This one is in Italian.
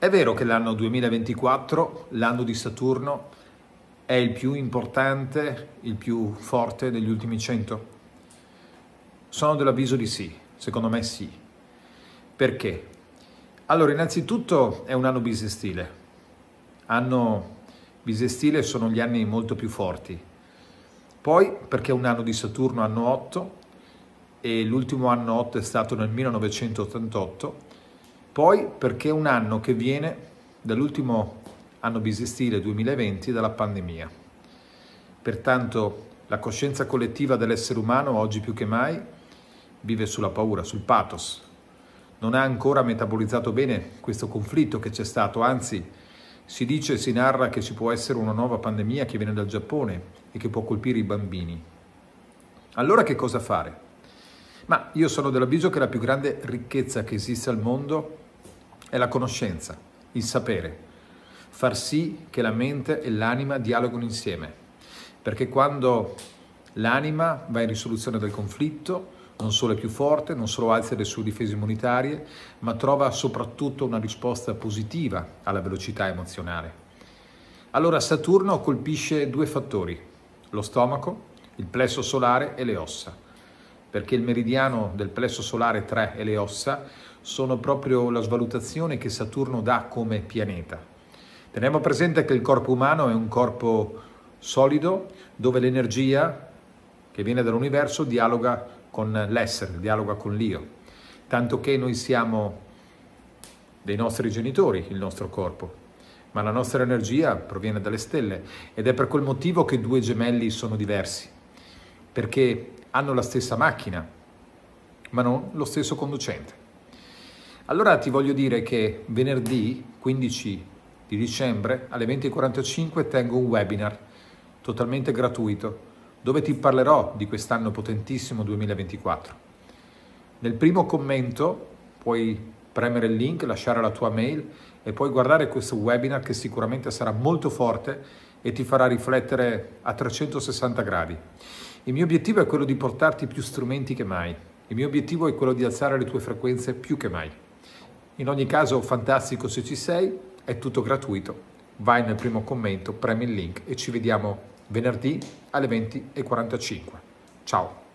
È vero che l'anno 2024, l'anno di Saturno, è il più importante, il più forte degli ultimi cento? Sono dell'avviso di sì, secondo me sì. Perché? Allora, innanzitutto è un anno bisestile. Anno bisestile sono gli anni molto più forti. Poi, perché è un anno di Saturno, anno 8, e l'ultimo anno 8 è stato nel 1988, poi perché è un anno che viene dall'ultimo anno bisestile 2020 dalla pandemia. Pertanto la coscienza collettiva dell'essere umano oggi più che mai vive sulla paura, sul pathos. Non ha ancora metabolizzato bene questo conflitto che c'è stato, anzi si dice e si narra che ci può essere una nuova pandemia che viene dal Giappone e che può colpire i bambini. Allora che cosa fare? Ma io sono dell'avviso che la più grande ricchezza che esiste al mondo è la conoscenza, il sapere, far sì che la mente e l'anima dialogano insieme, perché quando l'anima va in risoluzione del conflitto, non solo è più forte, non solo alza le sue difese immunitarie, ma trova soprattutto una risposta positiva alla velocità emozionale. Allora Saturno colpisce due fattori, lo stomaco, il plesso solare e le ossa perché il meridiano del plesso solare 3 e le ossa sono proprio la svalutazione che Saturno dà come pianeta. Teniamo presente che il corpo umano è un corpo solido dove l'energia che viene dall'universo dialoga con l'essere, dialoga con l'io, tanto che noi siamo dei nostri genitori, il nostro corpo, ma la nostra energia proviene dalle stelle ed è per quel motivo che due gemelli sono diversi, perché hanno la stessa macchina, ma non lo stesso conducente. Allora ti voglio dire che venerdì 15 di dicembre alle 20.45 tengo un webinar totalmente gratuito dove ti parlerò di quest'anno potentissimo 2024. Nel primo commento puoi premere il link, lasciare la tua mail e puoi guardare questo webinar che sicuramente sarà molto forte e ti farà riflettere a 360 gradi. Il mio obiettivo è quello di portarti più strumenti che mai. Il mio obiettivo è quello di alzare le tue frequenze più che mai. In ogni caso, fantastico se ci sei, è tutto gratuito. Vai nel primo commento, premi il link e ci vediamo venerdì alle 20.45. Ciao!